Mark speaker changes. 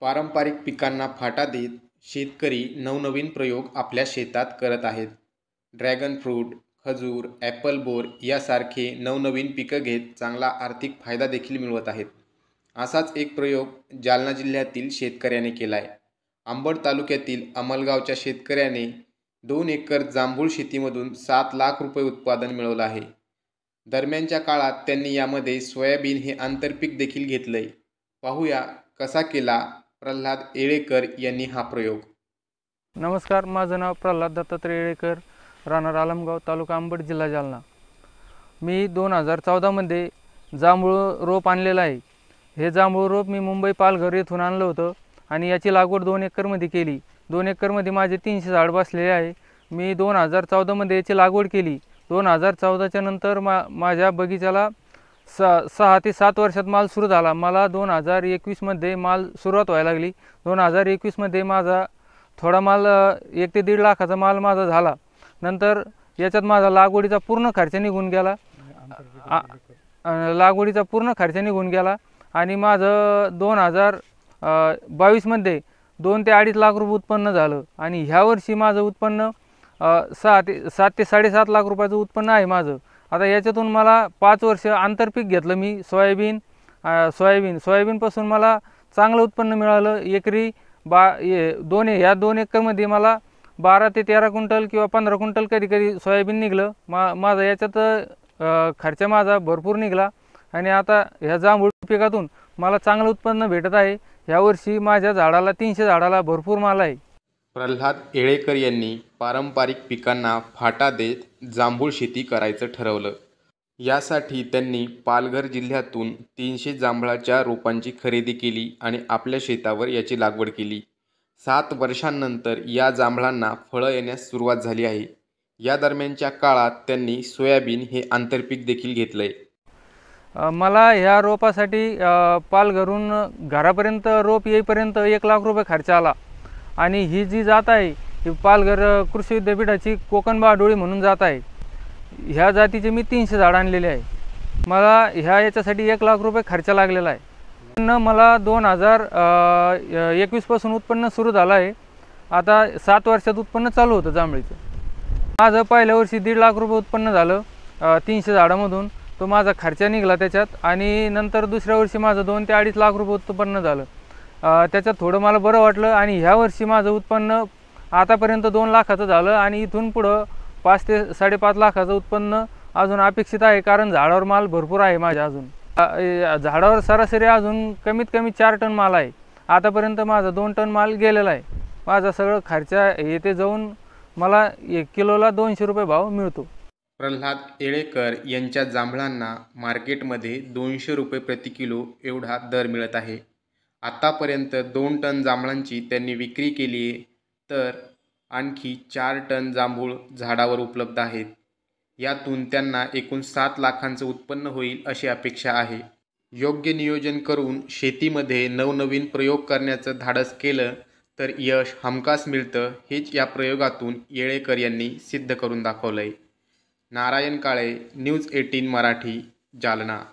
Speaker 1: पारंपरिक पिकांना फाटा देत शेतकरी नवनवीन प्रयोग आपल्या शेतात करत आहेत ड्रॅगन फ्रूट खजूर ॲपल बोर यासारखे नवनवीन पिकं घेत चांगला आर्थिक फायदा देखील मिळवत आहेत असाच एक प्रयोग जालना जिल्ह्यातील शेतकऱ्याने केला आहे आंबड तालुक्यातील अमलगावच्या शेतकऱ्याने दोन एकर जांभूळ शेतीमधून सात लाख रुपये उत्पादन मिळवलं आहे दरम्यानच्या काळात त्यांनी यामध्ये सोयाबीन हे आंतरपीक देखील घेतलं पाहूया कसा केला प्रल्हाद येळेकर यांनी हा प्रयोग
Speaker 2: नमस्कार माझं नाव प्रल्हाद दत्तात्रय येळेकर राहणार आलमगाव तालुका आंबड जिल्हा जालना मी दोन हजार चौदामध्ये जांभूळ रोप आणलेलं आहे हे जांभूळ रोप मी मुंबई पालघर येथून आणलं होतं आणि याची लागवड दोन एकरमध्ये केली दोन एकरमध्ये माझे तीनशे झाड बसलेले आहे मी दोन हजार चौदामध्ये याची लागवड केली दोन हजार चौदाच्या नंतर मा माझ्या बगीचाला स सहा ते सात वर्षात माल सुरू झाला मला दोन हजार एकवीसमध्ये माल सुरुवात व्हायला लागली दोन हजार एकवीसमध्ये माझा थोडा माल एक ते दीड लाखाचा माल माझा झाला नंतर याच्यात माझा लागवडीचा पूर्ण खर्च निघून गेला लागवडीचा पूर्ण खर्च निघून गेला आणि माझं दोन हजार बावीसमध्ये दोन ते अडीच लाख रुपये उत्पन्न झालं आणि ह्यावर्षी माझं उत्पन्न सहा ते सात ते साडेसात लाख रुपयाचं उत्पन्न आहे माझं आता याच्यातून मला पाच वर्ष आंतरपीक घेतलं मी सोयाबीन सोयाबीन सोयाबीनपासून मला चांगलं उत्पन्न मिळालं एकरी बा ए दोन ह्या दोन एकरमध्ये मला बारा ते तेरा क्विंटल किंवा पंधरा क्विंटल कधी कधी सोयाबीन निघलं मा माझा याच्यात खर्च माझा भरपूर निघला आणि आता ह्या जांभूळ पिकातून मला चांगलं उत्पन्न भेटत आहे वर्षी माझ्या झाडाला तीनशे झाडाला भरपूर माल आहे प्रल्हाद येळेकर यांनी पारंपरिक
Speaker 1: पिकांना फाटा देत जांभूळ शेती करायचं ठरवलं यासाठी त्यांनी पालघर जिल्ह्यातून तीनशे जांभळाच्या रोपांची खरेदी केली आणि आपल्या शेतावर याची लागवड केली सात वर्षांनंतर या जांभळांना फळं येण्यास सुरुवात झाली आहे या दरम्यानच्या काळात त्यांनी सोयाबीन हे आंतरपीक देखील घेतलं
Speaker 2: आहे मला ह्या रोपासाठी पालघरून घरापर्यंत रोप येईपर्यंत एक लाख रुपये खर्च आला आणि ही जी जात आहे ही पालघर कृषी विद्यापीठाची कोकण बाडोळी म्हणून जात आहे ह्या जातीचे मी तीनशे झाड आणलेले आहे मला ह्या याच्यासाठी एक लाख रुपये खर्च लागलेला आहे उत्पन्न मला दोन हजार एकवीसपासून उत्पन्न सुरू झालं आहे आता सात वर्षात उत्पन्न चालू होतं जांभळीचं माझं पहिल्या वर्षी दीड लाख रुपये उत्पन्न झालं तीनशे झाडामधून तो माझा खर्च निघाला त्याच्यात आणि नंतर दुसऱ्या वर्षी माझं दोन ते अडीच लाख रुपये उत्पन्न झालं त्याच्यात थोडं मला बरं वाटलं आणि ह्या वर्षी माझं उत्पन्न आतापर्यंत दोन लाखाचं झालं आणि इथून पुढं पाच ते साडेपाच लाखाचं उत्पन्न अजून अपेक्षित आहे कारण झाडावर माल भरपूर आहे माझ्या अजून झाडावर सरासरी अजून कमीत कमी चार टन माल आहे आतापर्यंत माझा दोन टन माल गेलेला आहे माझा सगळं खर्चा येथे जाऊन मला एक किलोला दोनशे रुपये भाव मिळतो
Speaker 1: प्रल्हाद येळेकर यांच्या जांभळांना मार्केटमध्ये दोनशे रुपये प्रति किलो एवढा दर मिळत आहे आतापर्यंत दोन टन जांभळांची त्यांनी विक्री केली आहे तर आणखी चार टन जांभूळ झाडावर उपलब्ध आहेत यातून त्यांना एकूण सात लाखांचं उत्पन्न होईल अशी अपेक्षा आहे योग्य नियोजन करून शेतीमध्ये नवनवीन प्रयोग करण्याचं धाडस केलं तर यश हमखास मिळतं हेच या प्रयोगातून येळेकर यांनी सिद्ध करून दाखवलं आहे नारायण काळे न्यूज एटीन मराठी
Speaker 2: जालना